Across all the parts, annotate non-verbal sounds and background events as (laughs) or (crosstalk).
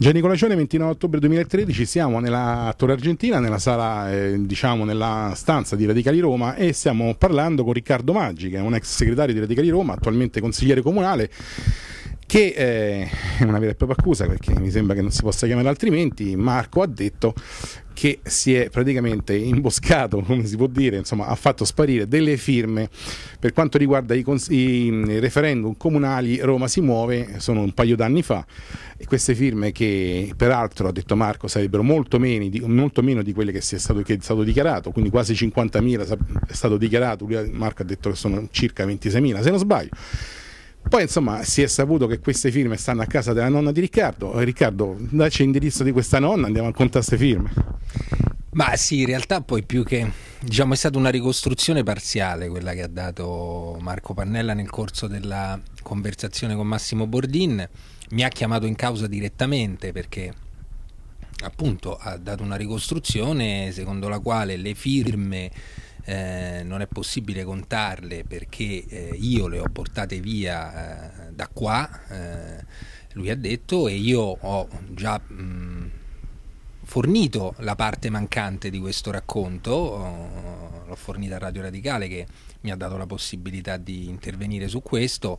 Gianni Colacione, 29 ottobre 2013, siamo nella Torre Argentina, nella sala, eh, diciamo, nella stanza di Radicali Roma e stiamo parlando con Riccardo Maggi, che è un ex segretario di Radicali Roma, attualmente consigliere comunale che eh, è una vera e propria accusa perché mi sembra che non si possa chiamare altrimenti, Marco ha detto che si è praticamente imboscato, (laughs) come si può dire, insomma, ha fatto sparire delle firme per quanto riguarda i, i referendum comunali Roma si muove, sono un paio d'anni fa, e queste firme che peraltro, ha detto Marco, sarebbero molto, meno di, molto meno di quelle che, stato, che, è stato dichiarato, quindi quasi 50.000 è stato dichiarato, Marco ha detto che sono circa 26.000 se non sbaglio poi insomma si è saputo che queste firme stanno a casa della nonna di Riccardo. Eh, Riccardo, dacci l'indirizzo di questa nonna, andiamo a contare queste firme. Ma sì, in realtà poi più che diciamo è stata una ricostruzione parziale quella che ha dato Marco Pannella nel corso della conversazione con Massimo Bordin. Mi ha chiamato in causa direttamente perché appunto ha dato una ricostruzione secondo la quale le firme eh, non è possibile contarle perché eh, io le ho portate via eh, da qua, eh, lui ha detto, e io ho già mh, fornito la parte mancante di questo racconto, oh, l'ho fornita a Radio Radicale che mi ha dato la possibilità di intervenire su questo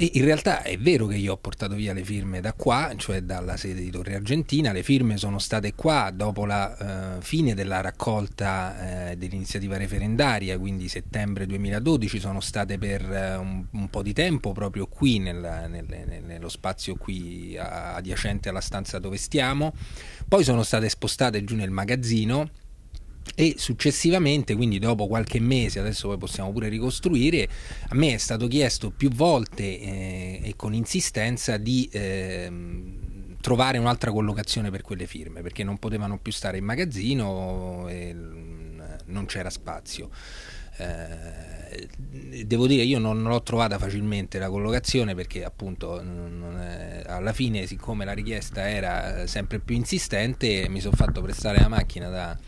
e in realtà è vero che io ho portato via le firme da qua, cioè dalla sede di Torre Argentina, le firme sono state qua dopo la eh, fine della raccolta eh, dell'iniziativa referendaria, quindi settembre 2012, sono state per eh, un, un, po' di tempo proprio qui nel, nel, nello spazio qui adiacente alla stanza dove stiamo, poi sono state spostate giù nel magazzino e successivamente, quindi dopo qualche mese, adesso poi possiamo pure ricostruire, a me è stato chiesto più volte eh, e con insistenza di eh, trovare un'altra collocazione per quelle firme, perché non potevano più stare in magazzino e non c'era spazio. Eh, devo dire io non l'ho trovata facilmente la collocazione perché appunto alla fine siccome la richiesta era eh, sempre più insistente mi sono fatto prestare la macchina da,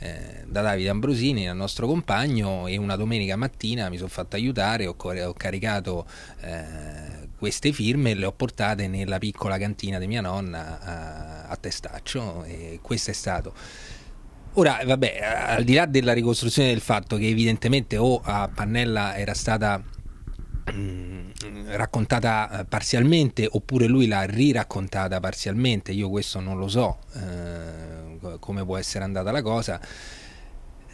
eh, da Davide Ambrosini, il nostro compagno, e una domenica mattina mi sono fatto aiutare, ho, ho caricato eh, queste firme e le ho portate nella piccola cantina di mia nonna a, a Testaccio e questo è stato. Ora, vabbè, al di là della ricostruzione del fatto che evidentemente o oh, a Pannella era stata mm, raccontata eh, parzialmente oppure lui l'ha riraccontata parzialmente, io questo non lo so. Eh, come può essere andata la cosa.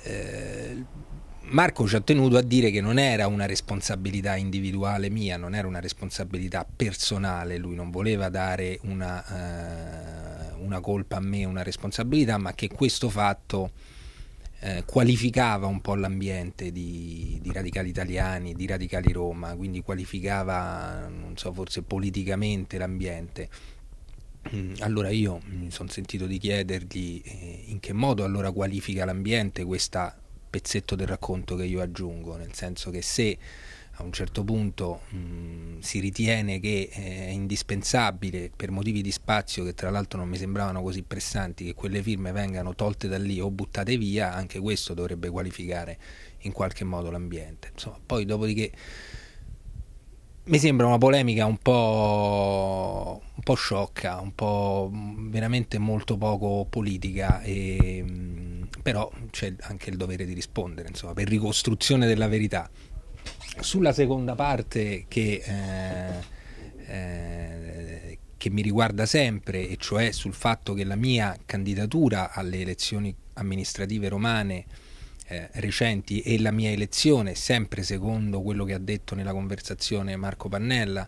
Eh, Marco ci ha tenuto a dire che non era una responsabilità individuale mia, non era una responsabilità personale, lui non voleva dare una, eh, una colpa a me, una responsabilità, ma che questo fatto eh, qualificava un po' l'ambiente di, di, radicali italiani, di radicali Roma, quindi qualificava, non so, forse politicamente l'ambiente. Mm, allora io mi sono sentito di chiedergli eh, in che modo allora qualifica l'ambiente questo pezzetto del racconto che io aggiungo, nel senso che se a un certo punto mh, mm, si ritiene che eh, è indispensabile per motivi di spazio che tra l'altro non mi sembravano così pressanti che quelle firme vengano tolte da lì o buttate via, anche questo dovrebbe qualificare in qualche modo l'ambiente. Insomma, poi dopodiché mi sembra una polemica un po' po' sciocca, un po' veramente molto poco politica, e, ehm, però c'è anche il dovere di rispondere, insomma, per ricostruzione della verità. Sulla seconda parte che, eh, eh, che mi riguarda sempre, e cioè sul fatto che la mia candidatura alle elezioni amministrative romane eh, recenti e la mia elezione, sempre secondo quello che ha detto nella conversazione Marco Pannella,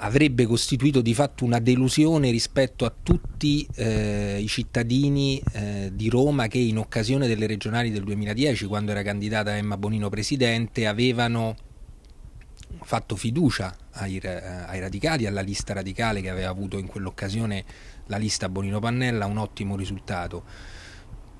avrebbe costituito di fatto una delusione rispetto a tutti eh, i cittadini eh, di Roma che in occasione delle regionali del 2010, quando era candidata Emma Bonino presidente, avevano fatto fiducia ai, ai radicali, alla lista radicale che aveva avuto in quell'occasione la lista Bonino Pannella, un ottimo risultato.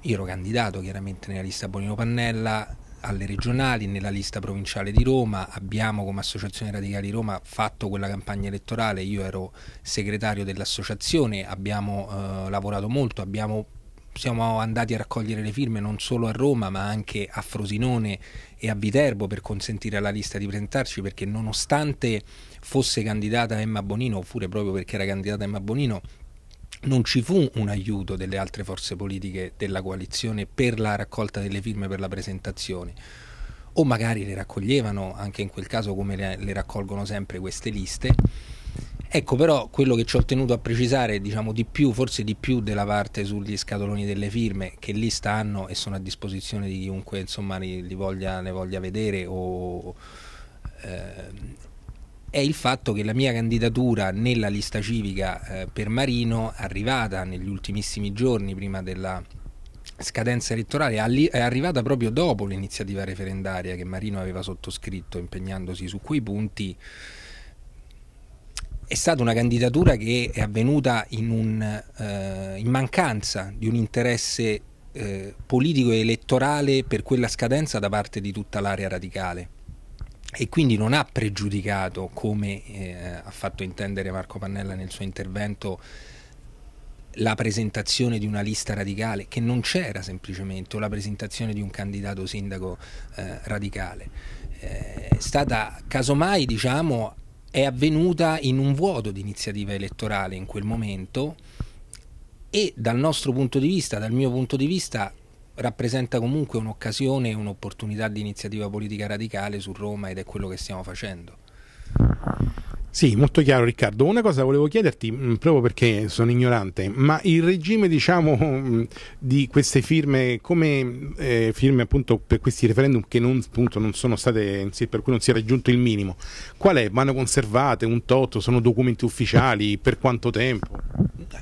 Io ero candidato chiaramente nella lista Bonino Pannella, alle regionali, nella lista provinciale di Roma, abbiamo come Associazione Radicali Roma fatto quella campagna elettorale, io ero segretario dell'associazione, abbiamo eh, lavorato molto, abbiamo siamo andati a raccogliere le firme non solo a Roma ma anche a Frosinone e a Viterbo per consentire alla lista di presentarci perché nonostante fosse candidata Emma Bonino oppure proprio perché era candidata Emma Bonino non ci fu un aiuto delle altre forze politiche della coalizione per la raccolta delle firme per la presentazione o magari le raccoglievano anche in quel caso come le, le raccolgono sempre queste liste ecco però quello che ci ho tenuto a precisare diciamo di più forse di più della parte sugli scatoloni delle firme che lì stanno e sono a disposizione di chiunque insomma li, li voglia, ne voglia vedere o, eh, è il fatto che la mia candidatura nella lista civica eh, per Marino, arrivata negli ultimissimi giorni prima della scadenza elettorale, è arrivata proprio dopo l'iniziativa referendaria che Marino aveva sottoscritto impegnandosi su quei punti. È stata una candidatura che è avvenuta in, un, eh, in mancanza di un interesse eh, politico e elettorale per quella scadenza da parte di tutta l'area radicale e quindi non ha pregiudicato, come eh, ha fatto intendere Marco Pannella nel suo intervento, la presentazione di una lista radicale che non c'era semplicemente o la presentazione di un candidato sindaco eh, radicale. Eh, è stata casomai, diciamo, è avvenuta in un vuoto di iniziativa elettorale in quel momento e dal nostro punto di vista, dal mio punto di vista, rappresenta comunque un'occasione e un'opportunità di iniziativa politica radicale su Roma ed è quello che stiamo facendo. Sì, molto chiaro Riccardo. Una cosa volevo chiederti, mm, proprio perché sono ignorante, ma il regime diciamo, mm, di queste firme, come eh, firme appunto per questi referendum che non, appunto, non sono state, per cui non si è raggiunto il minimo, qual è? Vanno conservate un tot? Sono documenti ufficiali? Per quanto tempo?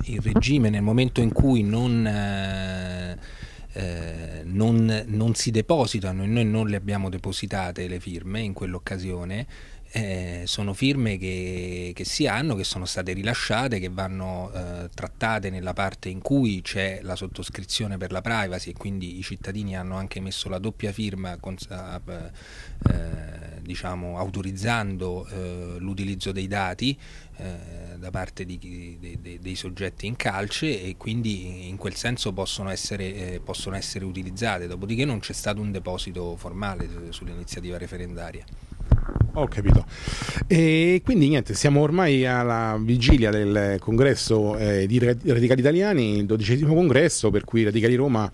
Il regime nel momento in cui non... Eh eh, non, non, si depositano e noi non le abbiamo depositate le firme in quell'occasione. Eh, sono firme che, che, si hanno, che sono state rilasciate, che vanno eh, trattate nella parte in cui c'è la sottoscrizione per la privacy e quindi i cittadini hanno anche messo la doppia firma con, eh, eh, diciamo, autorizzando eh, l'utilizzo dei dati da parte di, de, de, dei soggetti in calce e quindi in quel senso possono essere, eh, possono essere utilizzate, dopodiché non c'è stato un deposito formale eh, sull'iniziativa referendaria. Ho capito. E quindi niente, siamo ormai alla vigilia del congresso eh, di Radicali Italiani, il dodicesimo congresso, per cui Radicali Roma,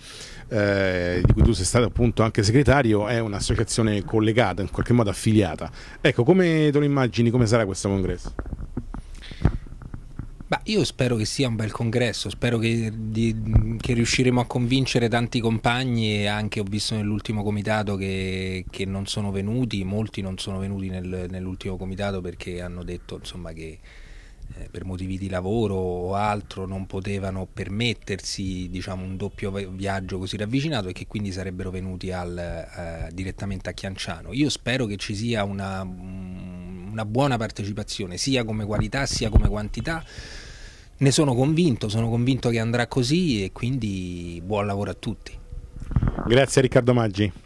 eh, di cui tu sei stato appunto anche segretario, è un'associazione collegata, in qualche modo affiliata. Ecco, come te lo immagini, come sarà questo congresso? Bah, io spero che sia un bel congresso, spero che, di, che, riusciremo a convincere tanti compagni anche ho visto nell'ultimo comitato che, che, non sono venuti, molti non sono venuti nel, nell'ultimo comitato perché hanno detto insomma, che eh, per motivi di lavoro o altro non potevano permettersi diciamo, un doppio viaggio così ravvicinato e che quindi sarebbero venuti al, eh, direttamente a Chianciano. Io spero che ci sia una, una buona partecipazione sia come qualità sia come quantità ne sono convinto, sono convinto che andrà così e quindi buon lavoro a tutti. Grazie Riccardo Maggi.